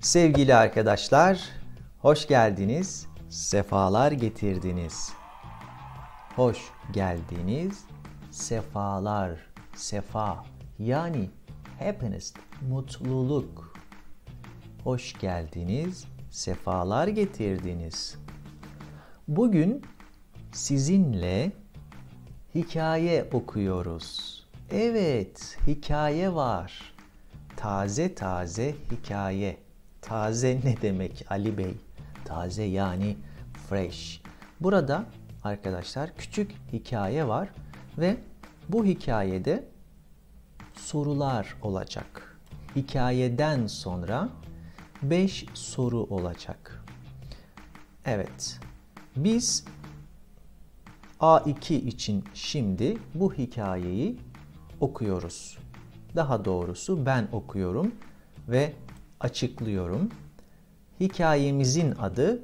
Sevgili arkadaşlar, hoş geldiniz, sefalar getirdiniz. Hoş geldiniz, sefalar, sefa yani happiness, mutluluk. Hoş geldiniz, sefalar getirdiniz. Bugün sizinle hikaye okuyoruz. Evet, hikaye var. Taze taze hikaye. Taze ne demek Ali Bey? Taze yani fresh. Burada arkadaşlar küçük hikaye var ve bu hikayede sorular olacak. Hikayeden sonra 5 soru olacak. Evet. Biz A2 için şimdi bu hikayeyi okuyoruz. Daha doğrusu ben okuyorum ve açıklıyorum. Hikayemizin adı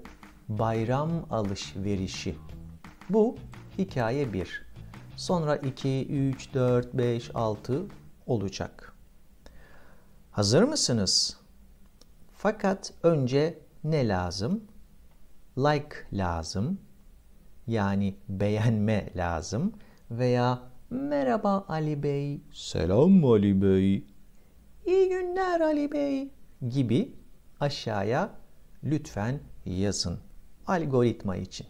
Bayram Alışverişi. Bu hikaye 1. Sonra 2, 3, 4, 5, 6 olacak. Hazır mısınız? Fakat önce ne lazım? Like lazım. Yani beğenme lazım veya merhaba Ali Bey, selam Ali Bey, İyi günler Ali Bey gibi aşağıya lütfen yazın algoritma için.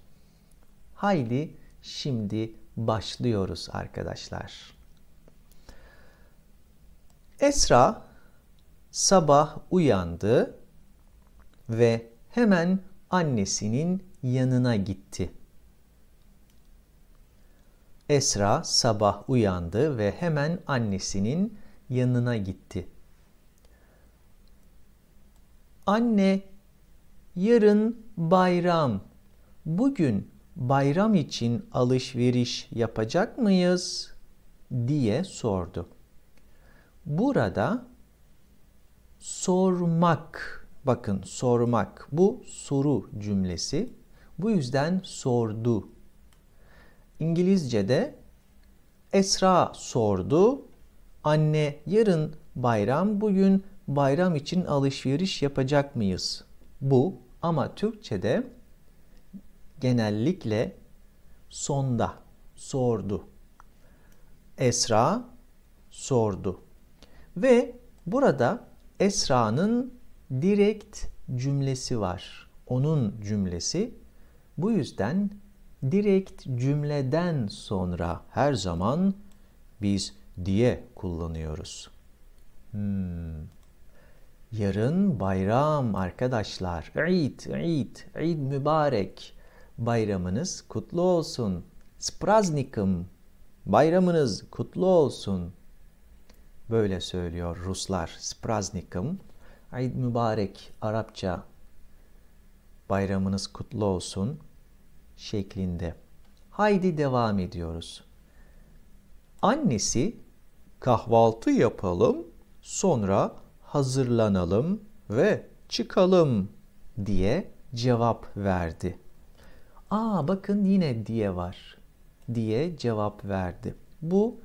Haydi şimdi başlıyoruz arkadaşlar. Esra sabah uyandı ve hemen annesinin yanına gitti. Esra sabah uyandı ve hemen annesinin yanına gitti. Anne, yarın bayram. Bugün bayram için alışveriş yapacak mıyız? diye sordu. Burada sormak, bakın sormak bu soru cümlesi. Bu yüzden sordu. İngilizce'de Esra sordu. Anne yarın bayram bugün bayram için alışveriş yapacak mıyız? Bu ama Türkçe'de genellikle sonda sordu. Esra sordu. Ve burada Esra'nın direkt cümlesi var. Onun cümlesi. Bu yüzden direkt cümleden sonra her zaman biz diye kullanıyoruz. Hmm. Yarın bayram arkadaşlar. Eid, Eid, Eid mübarek. Bayramınız kutlu olsun. Spraznikim. Bayramınız kutlu olsun. Böyle söylüyor Ruslar. Spraznikim. Eid mübarek Arapça. Bayramınız kutlu olsun şeklinde. Haydi devam ediyoruz. Annesi kahvaltı yapalım sonra hazırlanalım ve çıkalım diye cevap verdi. Aa bakın yine diye var diye cevap verdi. Bu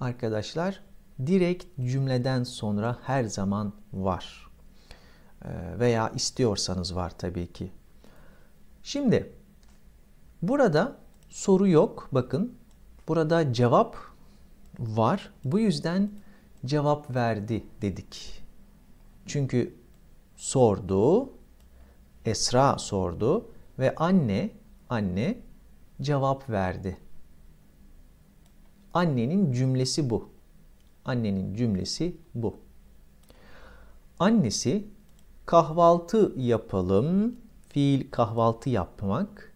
arkadaşlar direkt cümleden sonra her zaman var. Ee, veya istiyorsanız var tabii ki. Şimdi burada soru yok bakın. Burada cevap var. Bu yüzden cevap verdi dedik. Çünkü sordu, Esra sordu ve anne, anne cevap verdi. Annenin cümlesi bu. Annenin cümlesi bu. Annesi kahvaltı yapalım. Fiil kahvaltı yapmak.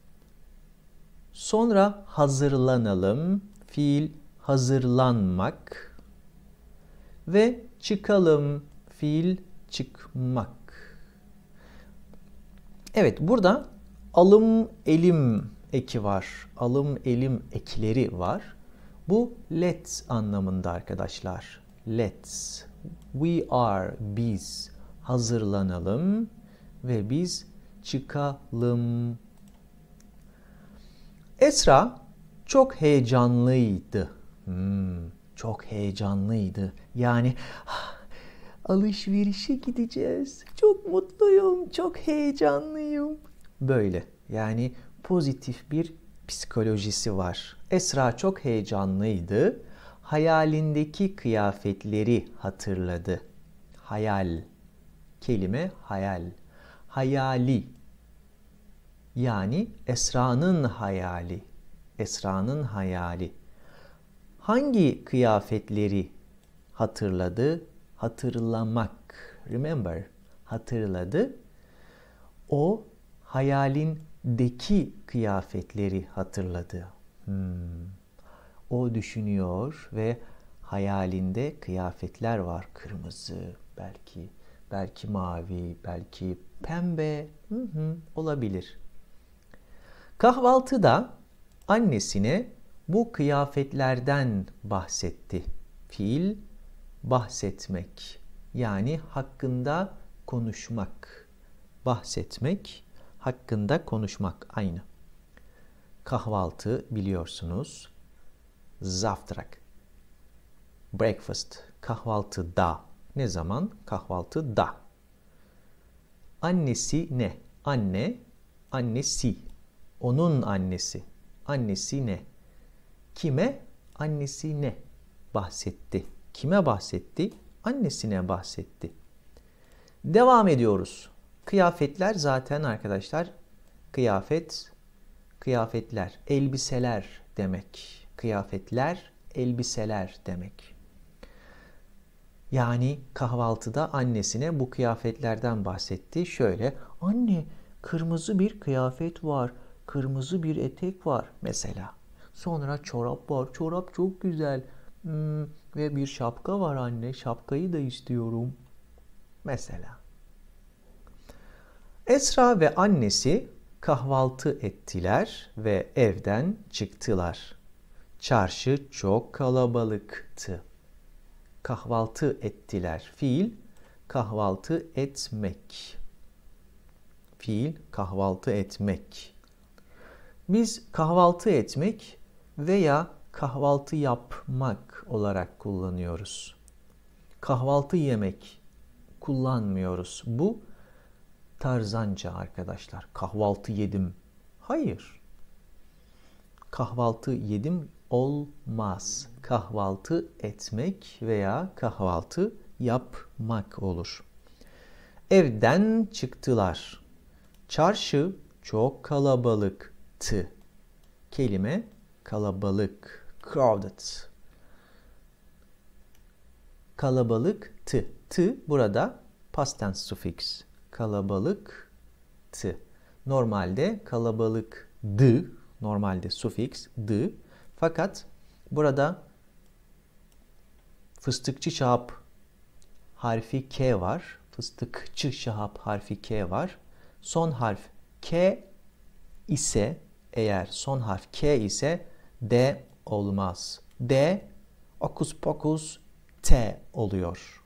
Sonra hazırlanalım. Fiil hazırlanmak. Ve çıkalım. Fiil çıkmak. Evet burada alım elim eki var. Alım elim ekleri var. Bu let anlamında arkadaşlar. Let's. We are biz hazırlanalım ve biz çıkalım. Esra çok heyecanlıydı. Hmm, çok heyecanlıydı. Yani ah, alışverişe gideceğiz. Çok mutluyum, çok heyecanlıyım. Böyle yani pozitif bir psikolojisi var. Esra çok heyecanlıydı. Hayalindeki kıyafetleri hatırladı. Hayal. Kelime hayal. Hayali. Yani Esra'nın hayali. Esra'nın hayali. Hangi kıyafetleri hatırladı? hatırlamak. Remember, hatırladı. O hayalindeki kıyafetleri hatırladı. Hmm. O düşünüyor ve hayalinde kıyafetler var. Kırmızı, belki belki mavi, belki pembe hı hı, olabilir. Kahvaltıda annesine bu kıyafetlerden bahsetti. Fiil bahsetmek. Yani hakkında konuşmak. Bahsetmek, hakkında konuşmak aynı. Kahvaltı biliyorsunuz. Zavtrak. Breakfast. Kahvaltı da. Ne zaman? Kahvaltı da. Annesi ne? Anne, annesi. Onun annesi. Annesi ne? Kime? Annesi ne? Bahsetti. Kime bahsetti? Annesine bahsetti. Devam ediyoruz. Kıyafetler zaten arkadaşlar kıyafet, kıyafetler, elbiseler demek. Kıyafetler, elbiseler demek. Yani kahvaltıda annesine bu kıyafetlerden bahsetti. Şöyle, anne kırmızı bir kıyafet var, kırmızı bir etek var mesela. Sonra çorap var, çorap çok güzel. Hmm, ve bir şapka var anne. Şapkayı da istiyorum. Mesela. Esra ve annesi kahvaltı ettiler ve evden çıktılar. Çarşı çok kalabalıktı. Kahvaltı ettiler. Fiil kahvaltı etmek. Fiil kahvaltı etmek. Biz kahvaltı etmek veya kahvaltı yapmak olarak kullanıyoruz. Kahvaltı yemek kullanmıyoruz. Bu tarzanca arkadaşlar. Kahvaltı yedim. Hayır. Kahvaltı yedim olmaz. Kahvaltı etmek veya kahvaltı yapmak olur. Evden çıktılar. Çarşı çok kalabalıktı. Kelime kalabalık, crowded kalabalık t. T burada past tense suffix. Kalabalık t. Normalde kalabalık d. Normalde suffix d. Fakat burada fıstıkçı şahap harfi k var. Fıstıkçı şahap harfi k var. Son harf k ise eğer son harf k ise d olmaz. D okus pokus T oluyor.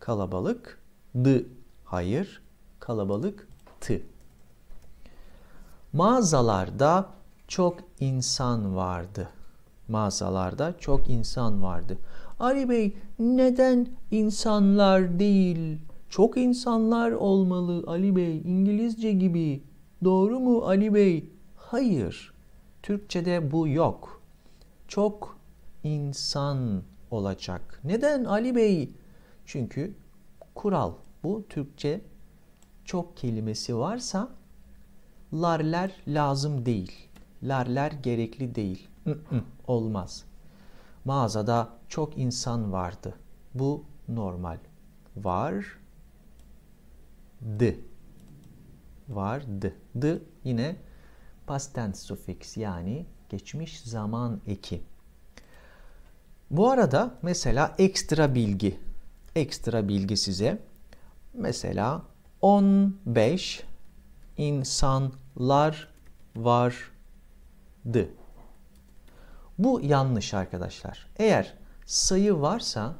Kalabalık D. Hayır. Kalabalık T. Mağazalarda çok insan vardı. Mağazalarda çok insan vardı. Ali Bey neden insanlar değil? Çok insanlar olmalı Ali Bey. İngilizce gibi. Doğru mu Ali Bey? Hayır. Türkçede bu yok. Çok insan olacak. Neden Ali Bey? Çünkü kural bu Türkçe çok kelimesi varsa larler lazım değil. Larler gerekli değil. Olmaz. Mağazada çok insan vardı. Bu normal. Var d vardı. D yine past tense sufiks yani geçmiş zaman eki. Bu arada mesela ekstra bilgi. Ekstra bilgi size. Mesela 15 insanlar vardı. Bu yanlış arkadaşlar. Eğer sayı varsa,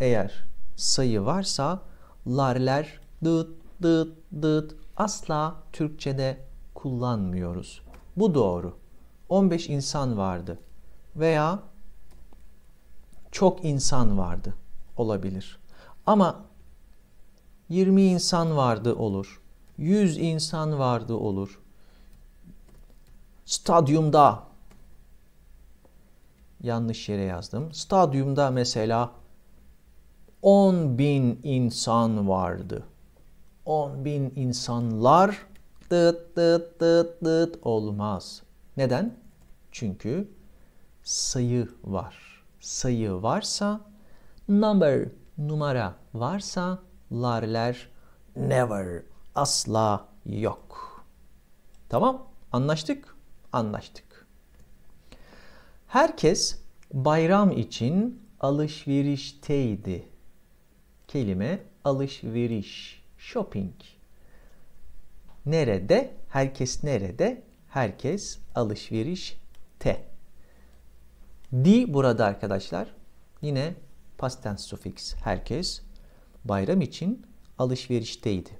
eğer sayı varsa larler dıt dıt dıt asla Türkçede kullanmıyoruz. Bu doğru. 15 insan vardı veya çok insan vardı olabilir. Ama 20 insan vardı olur. 100 insan vardı olur. Stadyumda yanlış yere yazdım. Stadyumda mesela 10 bin insan vardı. 10 bin insanlar dıt dıt dıt dıt olmaz. Neden? Çünkü sayı var sayı varsa, number numara varsa, larler never asla yok. Tamam? Anlaştık? Anlaştık. Herkes bayram için alışverişteydi. Kelime alışveriş, shopping. Nerede? Herkes nerede? Herkes alışverişte. Di burada arkadaşlar yine past tense suffix. Herkes bayram için alışverişteydi.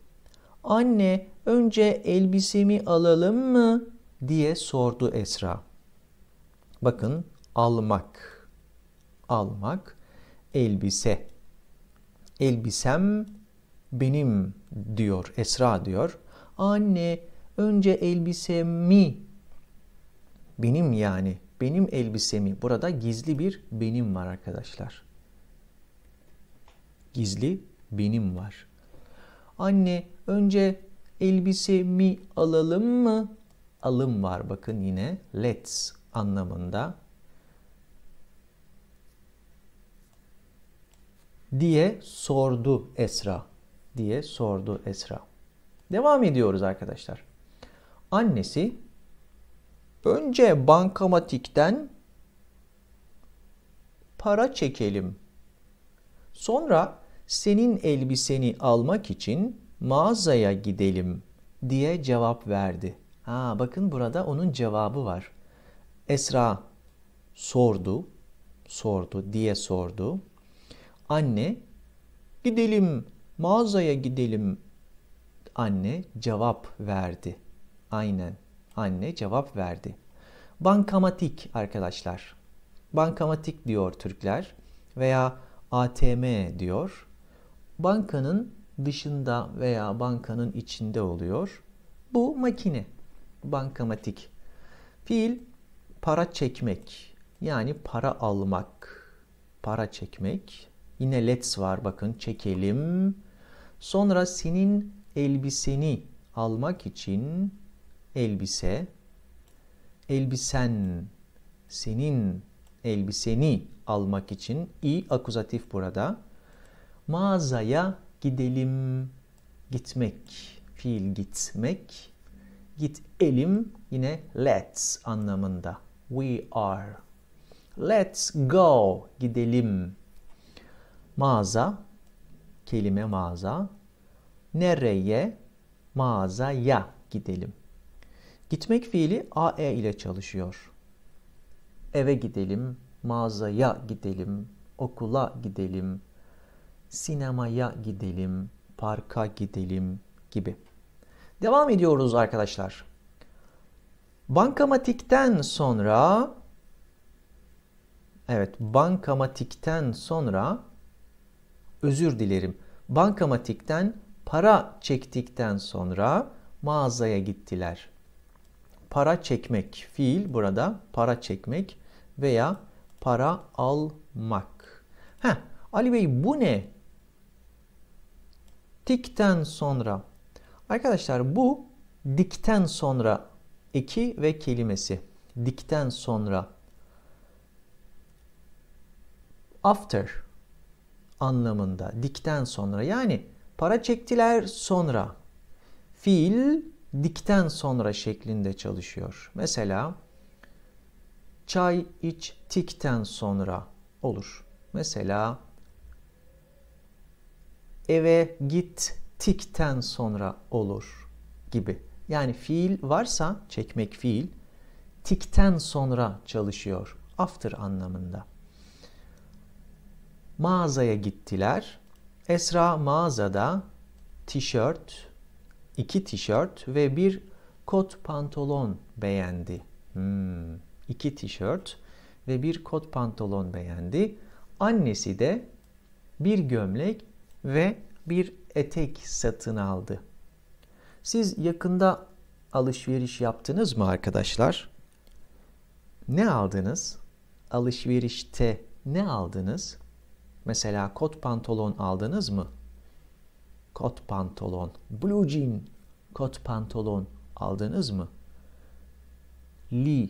Anne önce elbisemi alalım mı diye sordu Esra. Bakın almak. Almak elbise. Elbisem benim diyor Esra diyor. Anne önce elbisemi benim yani benim elbisemi burada gizli bir benim var arkadaşlar. Gizli benim var. Anne önce elbisemi alalım mı? Alım var bakın yine let's anlamında. diye sordu Esra. Diye sordu Esra. Devam ediyoruz arkadaşlar. Annesi Önce bankamatikten para çekelim. Sonra senin elbiseni almak için mağazaya gidelim diye cevap verdi. Ha bakın burada onun cevabı var. Esra sordu, sordu diye sordu. Anne gidelim mağazaya gidelim. Anne cevap verdi. Aynen. Anne cevap verdi. Bankamatik arkadaşlar. Bankamatik diyor Türkler veya ATM diyor. Bankanın dışında veya bankanın içinde oluyor. Bu makine. Bankamatik. Fiil para çekmek. Yani para almak. Para çekmek. Yine let's var bakın çekelim. Sonra senin elbiseni almak için elbise, elbisen, senin elbiseni almak için i akuzatif burada. Mağazaya gidelim, gitmek, fiil gitmek. Git elim yine let's anlamında. We are. Let's go, gidelim. Mağaza, kelime mağaza. Nereye? Mağazaya gidelim. Gitmek fiili AE ile çalışıyor. Eve gidelim, mağazaya gidelim, okula gidelim, sinemaya gidelim, parka gidelim gibi. Devam ediyoruz arkadaşlar. Bankamatikten sonra Evet, bankamatikten sonra özür dilerim. Bankamatikten para çektikten sonra mağazaya gittiler para çekmek fiil burada para çekmek veya para almak. Heh, Ali Bey bu ne? Dikten sonra. Arkadaşlar bu dikten sonra iki ve kelimesi. Dikten sonra. After anlamında dikten sonra yani para çektiler sonra fiil dikten sonra şeklinde çalışıyor. Mesela çay içtikten sonra olur. Mesela eve gittikten sonra olur gibi. Yani fiil varsa çekmek fiil tikten sonra çalışıyor. After anlamında. Mağazaya gittiler. Esra mağazada tişört, 2 tişört ve bir kot pantolon beğendi. Hmm, iki tişört ve bir kot pantolon beğendi. Annesi de bir gömlek ve bir etek satın aldı. Siz yakında alışveriş yaptınız mı arkadaşlar? Ne aldınız? Alışverişte ne aldınız? Mesela kot pantolon aldınız mı? kot pantolon, blue jean, kot pantolon aldınız mı? Lee,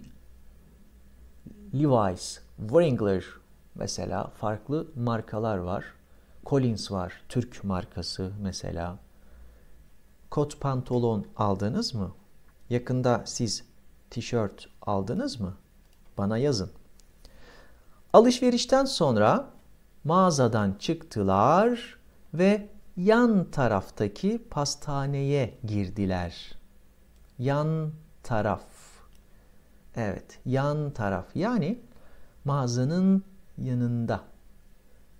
Levi's, Wrangler mesela farklı markalar var. Collins var, Türk markası mesela. Kot pantolon aldınız mı? Yakında siz tişört aldınız mı? Bana yazın. Alışverişten sonra mağazadan çıktılar ve yan taraftaki pastaneye girdiler. Yan taraf. Evet, yan taraf. Yani mağazanın yanında.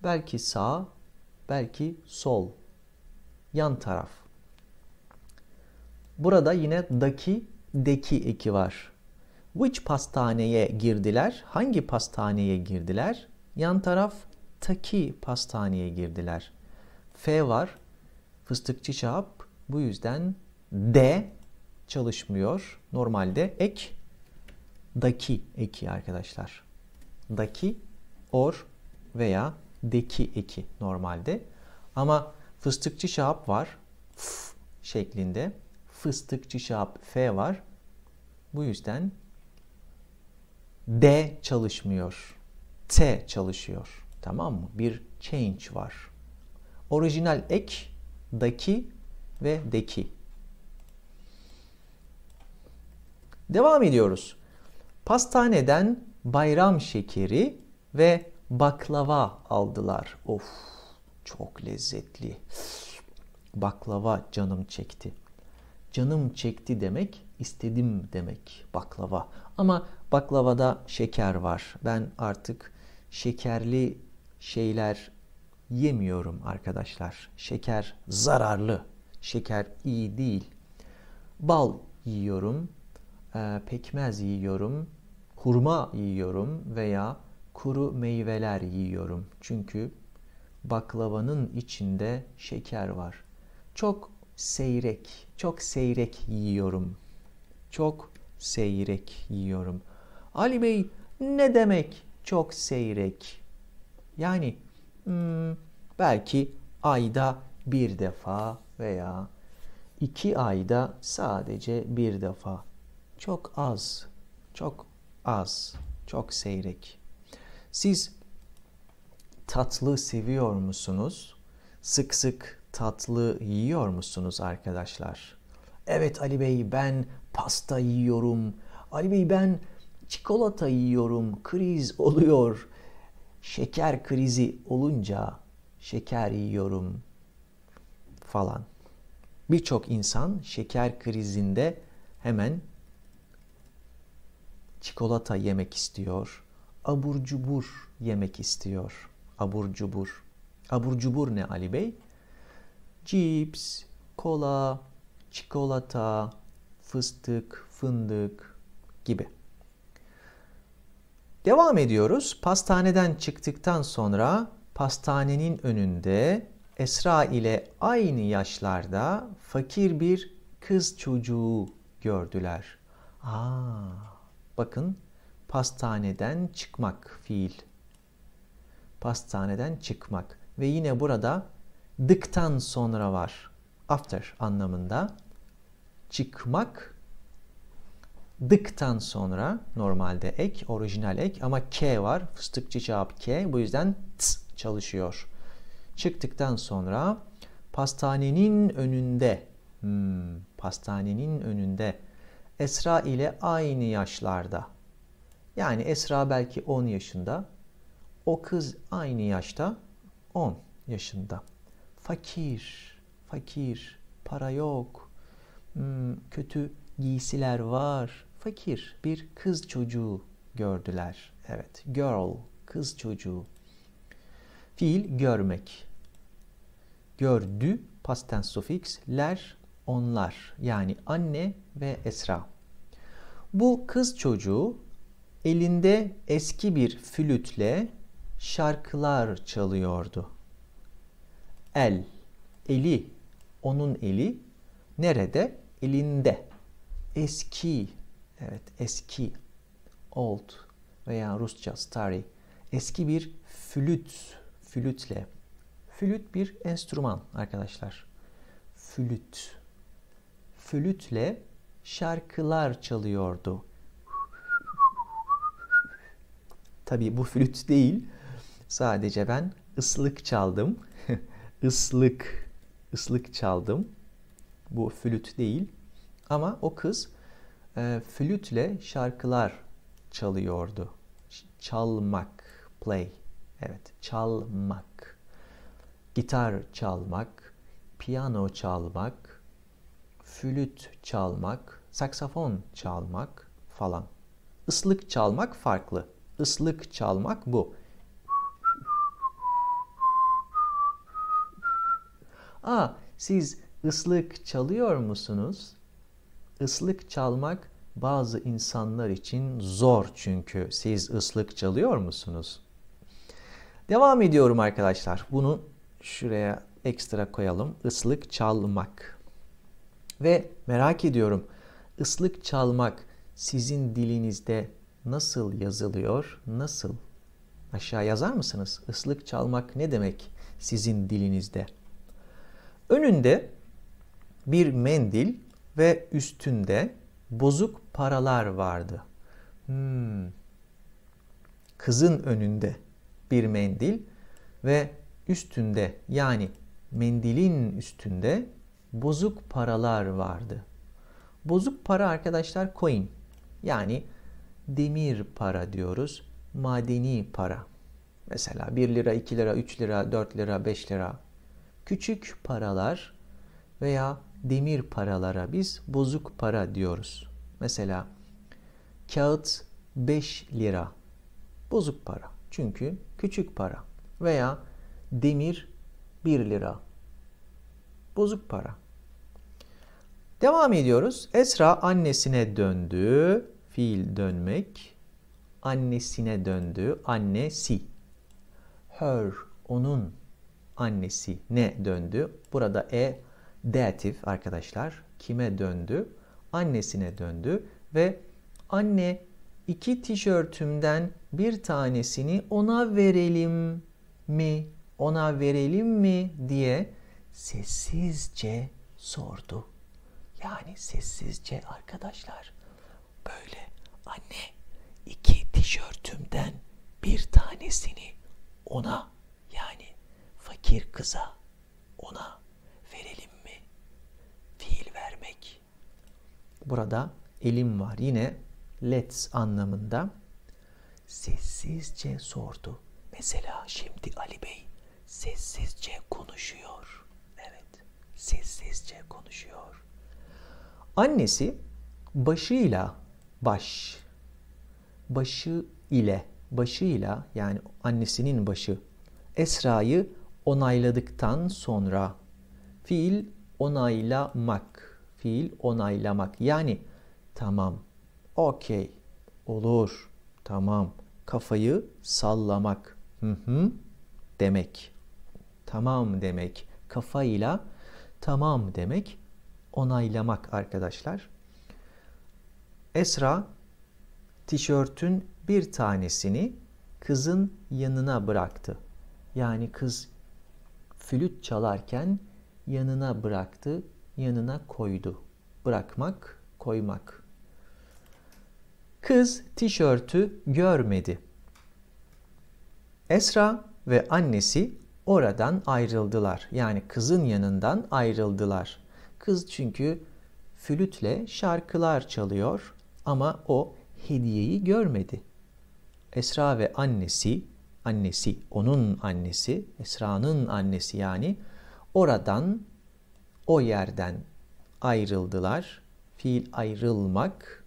Belki sağ, belki sol. Yan taraf. Burada yine daki, deki eki var. Which pastaneye girdiler? Hangi pastaneye girdiler? Yan taraf taki pastaneye girdiler. F var. Fıstıkçı çap. Bu yüzden D çalışmıyor. Normalde ek daki eki arkadaşlar. Daki or veya deki eki normalde. Ama fıstıkçı şahap var. F şeklinde. Fıstıkçı şahap F var. Bu yüzden D çalışmıyor. T çalışıyor. Tamam mı? Bir change var. Orijinal ek, daki ve deki. Devam ediyoruz. Pastaneden bayram şekeri ve baklava aldılar. Of çok lezzetli. Baklava canım çekti. Canım çekti demek istedim demek baklava. Ama baklavada şeker var. Ben artık şekerli şeyler yemiyorum arkadaşlar. Şeker zararlı. Şeker iyi değil. Bal yiyorum. E, pekmez yiyorum. Hurma yiyorum veya kuru meyveler yiyorum. Çünkü baklavanın içinde şeker var. Çok seyrek, çok seyrek yiyorum. Çok seyrek yiyorum. Ali Bey ne demek çok seyrek? Yani hmm, belki ayda bir defa veya iki ayda sadece bir defa. Çok az, çok az, çok seyrek. Siz tatlı seviyor musunuz? Sık sık tatlı yiyor musunuz arkadaşlar? Evet Ali Bey ben pasta yiyorum. Ali Bey ben çikolata yiyorum. Kriz oluyor şeker krizi olunca şeker yiyorum falan. Birçok insan şeker krizinde hemen çikolata yemek istiyor. Abur cubur yemek istiyor. Abur cubur. Abur cubur ne Ali Bey? Cips, kola, çikolata, fıstık, fındık gibi. Devam ediyoruz. Pastaneden çıktıktan sonra pastanenin önünde Esra ile aynı yaşlarda fakir bir kız çocuğu gördüler. Aa, bakın pastaneden çıkmak fiil. Pastaneden çıkmak ve yine burada dıktan sonra var. After anlamında çıkmak Dıktan sonra normalde ek, orijinal ek ama K var. Fıstıkçı cevap K. Bu yüzden ts çalışıyor. Çıktıktan sonra pastanenin önünde hmm, pastanenin önünde Esra ile aynı yaşlarda. Yani Esra belki 10 yaşında. O kız aynı yaşta 10 yaşında. Fakir, fakir, para yok. Hmm, kötü giysiler var fakir bir kız çocuğu gördüler. Evet, girl, kız çocuğu. Fiil görmek. Gördü, past tense suffix, ler, onlar. Yani anne ve Esra. Bu kız çocuğu elinde eski bir flütle şarkılar çalıyordu. El, eli, onun eli nerede? Elinde. Eski Evet, eski, old veya Rusça stari. Eski bir flüt, flütle. Flüt bir enstrüman arkadaşlar. Flüt. Flütle şarkılar çalıyordu. Tabii bu flüt değil. Sadece ben ıslık çaldım. Islık, ıslık çaldım. Bu flüt değil. Ama o kız e, flütle şarkılar çalıyordu. Çalmak, play. Evet, çalmak. Gitar çalmak, piyano çalmak, flüt çalmak, saksafon çalmak falan. Islık çalmak farklı. Islık çalmak bu. Aa, siz ıslık çalıyor musunuz? Islık çalmak bazı insanlar için zor çünkü siz ıslık çalıyor musunuz? Devam ediyorum arkadaşlar. Bunu şuraya ekstra koyalım. Islık çalmak. Ve merak ediyorum. Islık çalmak sizin dilinizde nasıl yazılıyor? Nasıl? Aşağı yazar mısınız? Islık çalmak ne demek sizin dilinizde? Önünde bir mendil ve üstünde bozuk paralar vardı. Hmm. Kızın önünde bir mendil ve üstünde yani mendilin üstünde bozuk paralar vardı. Bozuk para arkadaşlar coin yani demir para diyoruz. Madeni para. Mesela 1 lira, 2 lira, 3 lira, 4 lira, 5 lira. Küçük paralar veya demir paralara biz bozuk para diyoruz. Mesela kağıt 5 lira. Bozuk para. Çünkü küçük para. Veya demir 1 lira. Bozuk para. Devam ediyoruz. Esra annesine döndü. Fiil dönmek. Annesine döndü. Annesi. Her onun annesi ne döndü? Burada e datif arkadaşlar kime döndü? Annesine döndü ve anne iki tişörtümden bir tanesini ona verelim mi? Ona verelim mi diye sessizce sordu. Yani sessizce arkadaşlar böyle anne iki tişörtümden bir tanesini ona yani fakir kıza ona Burada elim var. Yine let's anlamında sessizce sordu. Mesela şimdi Ali Bey sessizce konuşuyor. Evet, sessizce konuşuyor. Annesi başıyla baş başı ile başıyla yani annesinin başı Esra'yı onayladıktan sonra fiil onaylamak fiil onaylamak. Yani tamam, okey, olur, tamam. Kafayı sallamak. Hı hı demek. Tamam demek. Kafayla tamam demek. Onaylamak arkadaşlar. Esra tişörtün bir tanesini kızın yanına bıraktı. Yani kız flüt çalarken yanına bıraktı yanına koydu. Bırakmak, koymak. Kız tişörtü görmedi. Esra ve annesi oradan ayrıldılar. Yani kızın yanından ayrıldılar. Kız çünkü flütle şarkılar çalıyor ama o hediyeyi görmedi. Esra ve annesi, annesi, onun annesi, Esra'nın annesi yani oradan o yerden ayrıldılar. Fiil ayrılmak.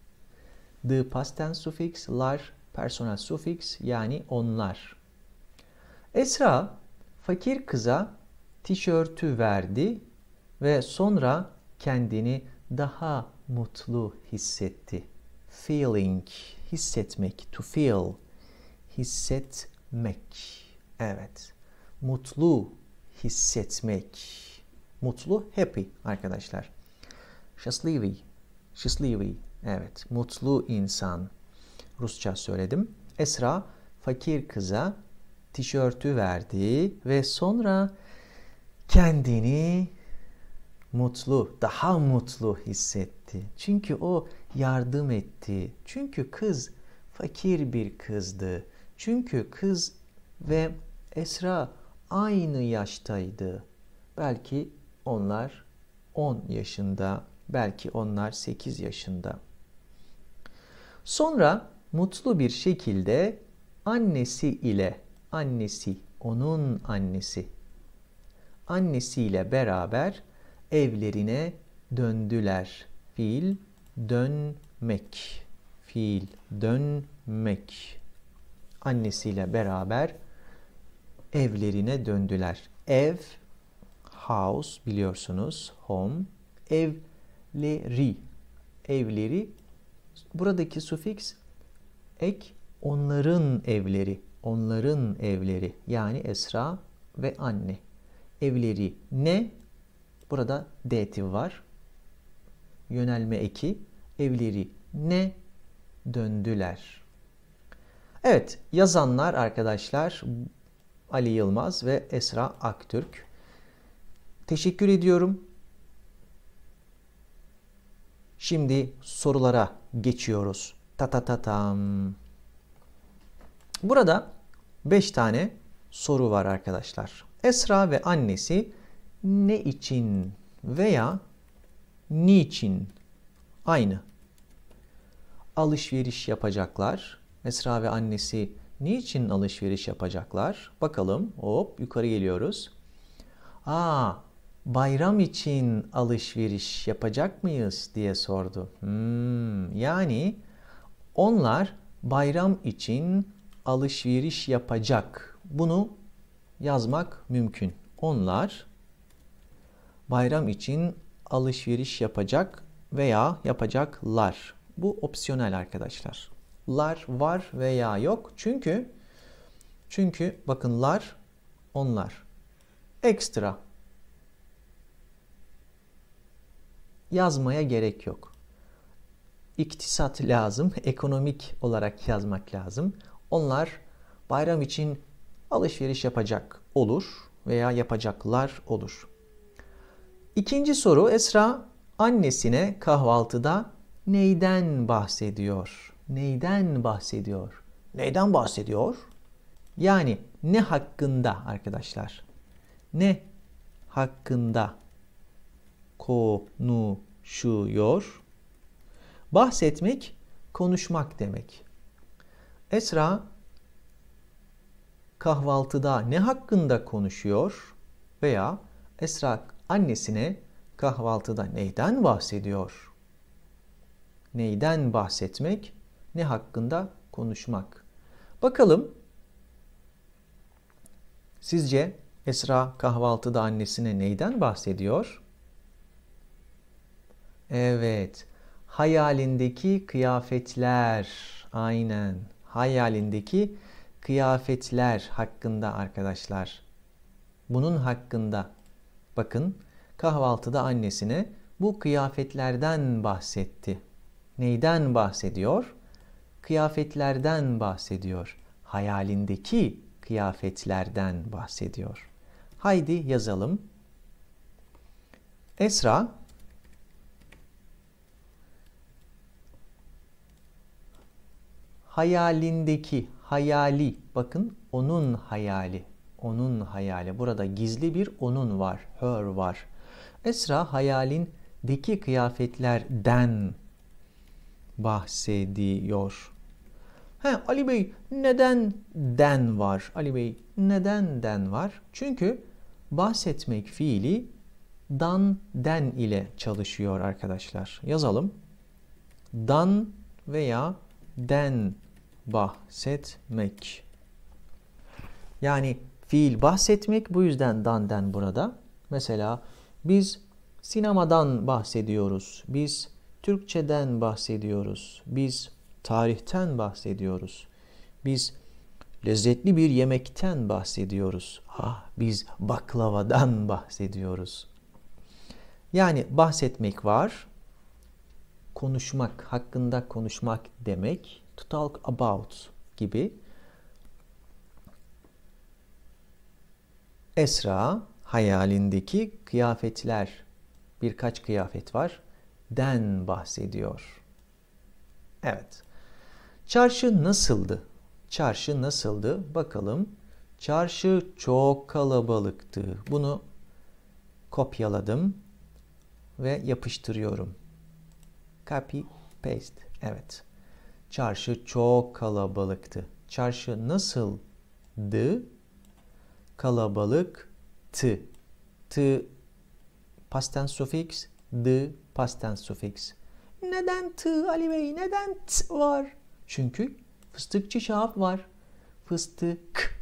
The past tense suffix, lar personal suffix yani onlar. Esra fakir kıza tişörtü verdi ve sonra kendini daha mutlu hissetti. Feeling, hissetmek, to feel, hissetmek. Evet, mutlu hissetmek. Mutlu, happy arkadaşlar. Счастливый, счастливый. Evet, mutlu insan. Rusça söyledim. Esra fakir kıza tişörtü verdi ve sonra kendini mutlu, daha mutlu hissetti. Çünkü o yardım etti. Çünkü kız fakir bir kızdı. Çünkü kız ve Esra aynı yaştaydı. Belki onlar 10 yaşında, belki onlar 8 yaşında. Sonra mutlu bir şekilde annesi ile annesi, onun annesi annesiyle beraber evlerine döndüler. Fiil dönmek. Fiil dönmek. Annesiyle beraber evlerine döndüler. Ev house biliyorsunuz home evleri evleri buradaki sufiks ek onların evleri onların evleri yani Esra ve anne evleri ne burada deti var yönelme eki evleri ne döndüler. Evet yazanlar arkadaşlar Ali Yılmaz ve Esra Aktürk Teşekkür ediyorum. Şimdi sorulara geçiyoruz. Ta ta ta tam. Burada 5 tane soru var arkadaşlar. Esra ve annesi ne için veya niçin aynı alışveriş yapacaklar? Esra ve annesi niçin alışveriş yapacaklar? Bakalım. Hop yukarı geliyoruz. Aa, bayram için alışveriş yapacak mıyız diye sordu. Hmm, yani onlar bayram için alışveriş yapacak. Bunu yazmak mümkün. Onlar bayram için alışveriş yapacak veya yapacaklar. Bu opsiyonel arkadaşlar. Lar var veya yok. Çünkü çünkü bakın lar onlar. Ekstra yazmaya gerek yok. İktisat lazım, ekonomik olarak yazmak lazım. Onlar bayram için alışveriş yapacak olur veya yapacaklar olur. İkinci soru Esra annesine kahvaltıda neyden bahsediyor? Neyden bahsediyor? Neyden bahsediyor? Yani ne hakkında arkadaşlar? Ne hakkında? konuşuyor. Bahsetmek konuşmak demek. Esra kahvaltıda ne hakkında konuşuyor veya Esra annesine kahvaltıda neyden bahsediyor? Neyden bahsetmek, ne hakkında konuşmak. Bakalım sizce Esra kahvaltıda annesine neyden bahsediyor? Evet. Hayalindeki kıyafetler. Aynen. Hayalindeki kıyafetler hakkında arkadaşlar. Bunun hakkında. Bakın kahvaltıda annesine bu kıyafetlerden bahsetti. Neyden bahsediyor? Kıyafetlerden bahsediyor. Hayalindeki kıyafetlerden bahsediyor. Haydi yazalım. Esra hayalindeki hayali bakın onun hayali onun hayali burada gizli bir onun var her var Esra hayalindeki kıyafetlerden bahsediyor. Ha, Ali Bey neden den var? Ali Bey neden den var? Çünkü bahsetmek fiili dan den ile çalışıyor arkadaşlar. Yazalım. Dan veya den bahsetmek. Yani fiil bahsetmek bu yüzden danden burada. Mesela biz sinemadan bahsediyoruz. Biz Türkçeden bahsediyoruz. Biz tarihten bahsediyoruz. Biz lezzetli bir yemekten bahsediyoruz. Ah, biz baklavadan bahsediyoruz. Yani bahsetmek var. Konuşmak, hakkında konuşmak demek to talk about gibi Esra hayalindeki kıyafetler, birkaç kıyafet var, den bahsediyor. Evet. Çarşı nasıldı? Çarşı nasıldı? Bakalım. Çarşı çok kalabalıktı. Bunu kopyaladım ve yapıştırıyorum. Copy, paste. Evet. Çarşı çok kalabalıktı. Çarşı nasıldı? Kalabalık tı. Tı past tense sufiks, d past tense sufiks. Neden tı Ali Bey? Neden t var? Çünkü fıstıkçı şahap var. Fıstık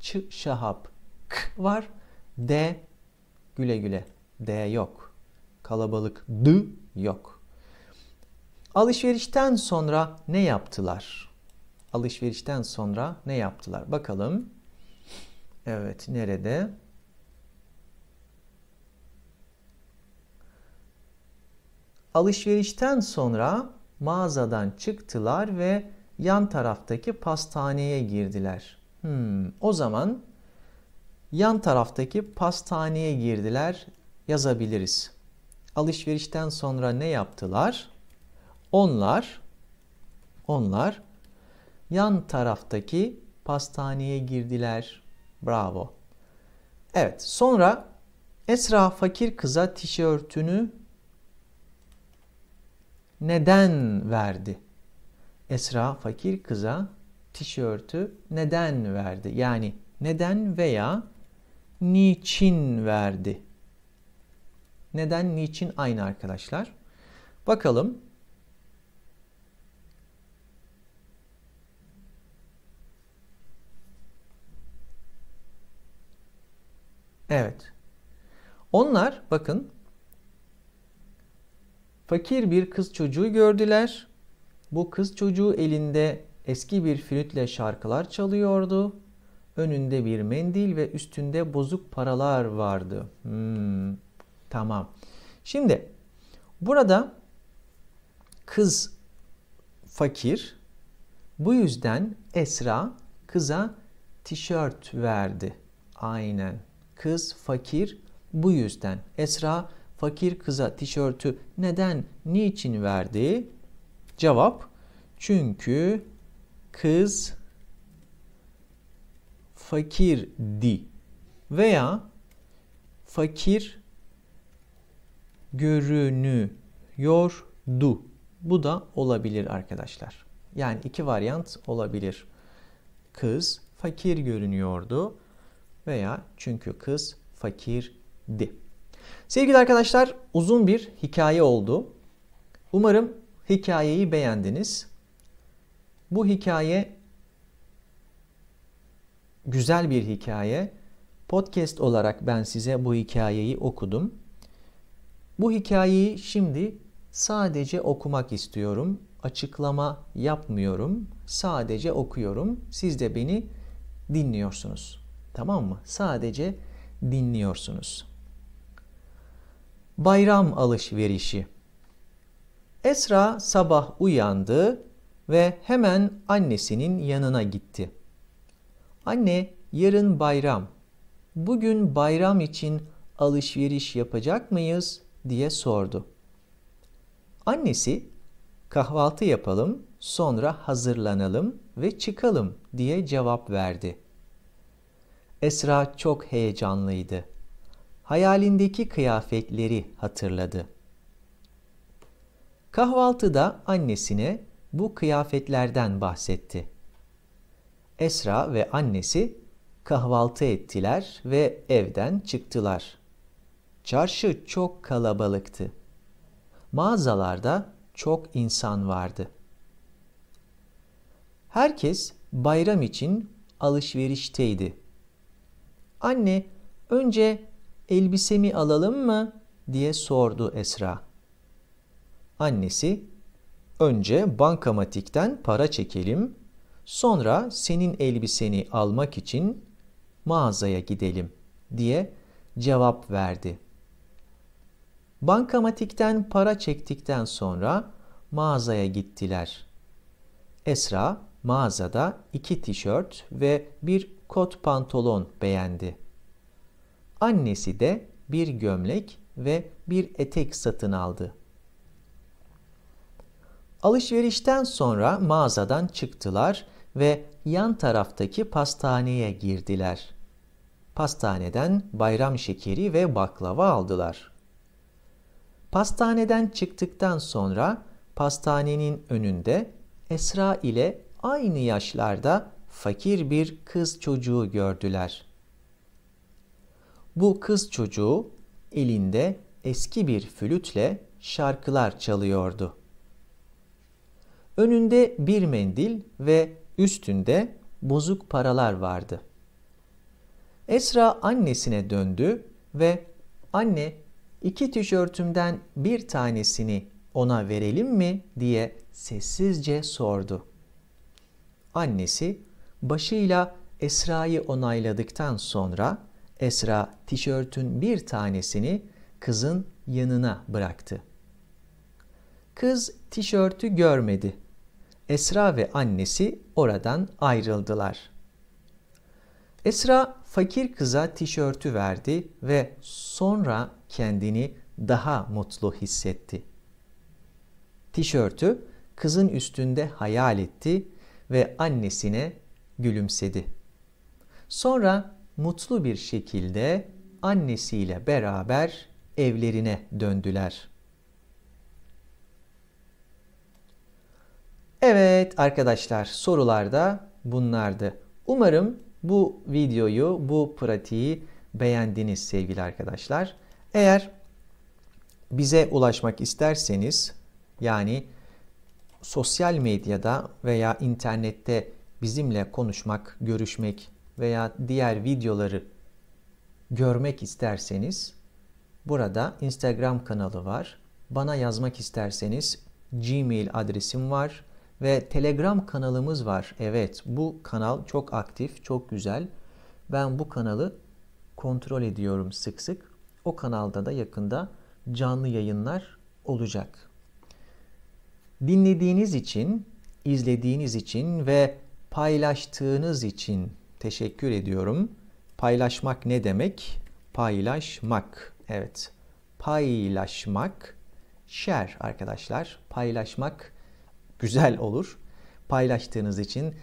çı şahap k var. D güle güle. D yok. Kalabalık d yok. Alışverişten sonra ne yaptılar? Alışverişten sonra ne yaptılar? Bakalım. Evet, nerede? Alışverişten sonra mağazadan çıktılar ve yan taraftaki pastaneye girdiler. Hmm, o zaman yan taraftaki pastaneye girdiler yazabiliriz. Alışverişten sonra ne yaptılar? Onlar onlar yan taraftaki pastaneye girdiler. Bravo. Evet, sonra Esra fakir kıza tişörtünü neden verdi? Esra fakir kıza tişörtü neden verdi? Yani neden veya niçin verdi? Neden, niçin aynı arkadaşlar? Bakalım Evet. Onlar bakın fakir bir kız çocuğu gördüler. Bu kız çocuğu elinde eski bir flütle şarkılar çalıyordu. Önünde bir mendil ve üstünde bozuk paralar vardı. Hmm, tamam. Şimdi burada kız fakir. Bu yüzden Esra kıza tişört verdi. Aynen kız fakir bu yüzden. Esra fakir kıza tişörtü neden, niçin verdi? Cevap çünkü kız fakirdi veya fakir görünüyordu. Bu da olabilir arkadaşlar. Yani iki varyant olabilir. Kız fakir görünüyordu veya çünkü kız fakirdi. Sevgili arkadaşlar uzun bir hikaye oldu. Umarım hikayeyi beğendiniz. Bu hikaye güzel bir hikaye. Podcast olarak ben size bu hikayeyi okudum. Bu hikayeyi şimdi sadece okumak istiyorum. Açıklama yapmıyorum. Sadece okuyorum. Siz de beni dinliyorsunuz. Tamam mı? Sadece dinliyorsunuz. Bayram alışverişi. Esra sabah uyandı ve hemen annesinin yanına gitti. Anne, yarın bayram. Bugün bayram için alışveriş yapacak mıyız diye sordu. Annesi, kahvaltı yapalım, sonra hazırlanalım ve çıkalım diye cevap verdi. Esra çok heyecanlıydı. Hayalindeki kıyafetleri hatırladı. Kahvaltıda annesine bu kıyafetlerden bahsetti. Esra ve annesi kahvaltı ettiler ve evden çıktılar. Çarşı çok kalabalıktı. Mağazalarda çok insan vardı. Herkes bayram için alışverişteydi. Anne önce elbisemi alalım mı diye sordu Esra. Annesi önce bankamatikten para çekelim sonra senin elbiseni almak için mağazaya gidelim diye cevap verdi. Bankamatikten para çektikten sonra mağazaya gittiler. Esra mağazada iki tişört ve bir kot pantolon beğendi. Annesi de bir gömlek ve bir etek satın aldı. Alışverişten sonra mağazadan çıktılar ve yan taraftaki pastaneye girdiler. Pastaneden bayram şekeri ve baklava aldılar. Pastaneden çıktıktan sonra pastanenin önünde Esra ile aynı yaşlarda fakir bir kız çocuğu gördüler. Bu kız çocuğu elinde eski bir flütle şarkılar çalıyordu. Önünde bir mendil ve üstünde bozuk paralar vardı. Esra annesine döndü ve anne iki tişörtümden bir tanesini ona verelim mi diye sessizce sordu. Annesi Başıyla Esra'yı onayladıktan sonra Esra tişörtün bir tanesini kızın yanına bıraktı. Kız tişörtü görmedi. Esra ve annesi oradan ayrıldılar. Esra fakir kıza tişörtü verdi ve sonra kendini daha mutlu hissetti. Tişörtü kızın üstünde hayal etti ve annesine gülümsedi. Sonra mutlu bir şekilde annesiyle beraber evlerine döndüler. Evet arkadaşlar sorular da bunlardı. Umarım bu videoyu, bu pratiği beğendiniz sevgili arkadaşlar. Eğer bize ulaşmak isterseniz yani sosyal medyada veya internette bizimle konuşmak, görüşmek veya diğer videoları görmek isterseniz burada Instagram kanalı var. Bana yazmak isterseniz Gmail adresim var ve Telegram kanalımız var. Evet, bu kanal çok aktif, çok güzel. Ben bu kanalı kontrol ediyorum sık sık. O kanalda da yakında canlı yayınlar olacak. Dinlediğiniz için, izlediğiniz için ve paylaştığınız için teşekkür ediyorum. Paylaşmak ne demek? Paylaşmak. Evet. Paylaşmak. Share arkadaşlar. Paylaşmak güzel olur. Paylaştığınız için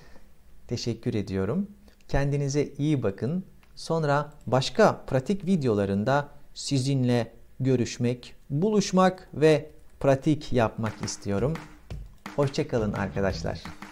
teşekkür ediyorum. Kendinize iyi bakın. Sonra başka pratik videolarında sizinle görüşmek, buluşmak ve pratik yapmak istiyorum. Hoşçakalın arkadaşlar.